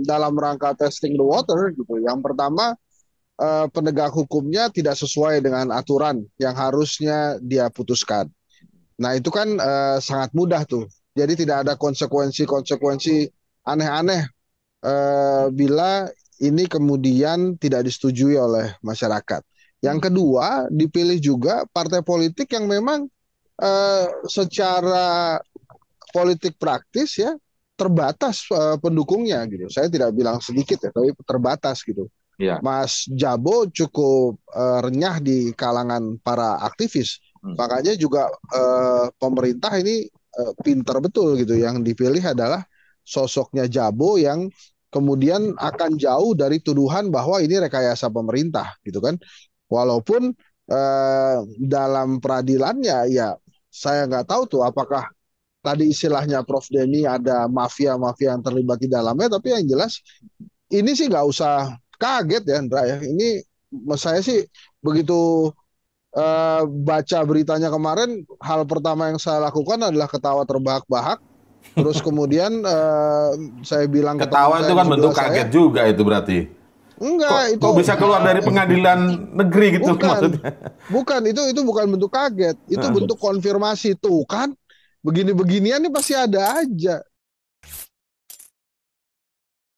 dalam rangka testing the water gitu. Yang pertama uh, penegak hukumnya tidak sesuai dengan aturan yang harusnya dia putuskan. Nah itu kan uh, sangat mudah tuh. Jadi tidak ada konsekuensi-konsekuensi aneh-aneh uh, bila ini kemudian tidak disetujui oleh masyarakat. Yang kedua dipilih juga partai politik yang memang uh, secara politik praktis ya terbatas uh, pendukungnya gitu. Saya tidak bilang sedikit ya, tapi terbatas gitu. Ya. Mas Jabo cukup uh, renyah di kalangan para aktivis. Hmm. Makanya juga uh, pemerintah ini uh, pinter betul gitu. Yang dipilih adalah sosoknya Jabo yang kemudian akan jauh dari tuduhan bahwa ini rekayasa pemerintah gitu kan walaupun uh, dalam peradilannya ya saya nggak tahu tuh apakah tadi istilahnya Prof Denny ada mafia-mafia yang terlibat di dalamnya, tapi yang jelas ini sih nggak usah kaget ya Andra ya. Ini saya sih begitu uh, baca beritanya kemarin, hal pertama yang saya lakukan adalah ketawa terbahak-bahak. Terus kemudian uh, saya bilang ketawa itu kan bentuk kaget juga itu berarti. Enggak, kok, itu kok bisa keluar dari pengadilan negeri gitu bukan, Bukan, itu itu bukan bentuk kaget, itu nah. bentuk konfirmasi tuh kan begini beginian nih pasti ada aja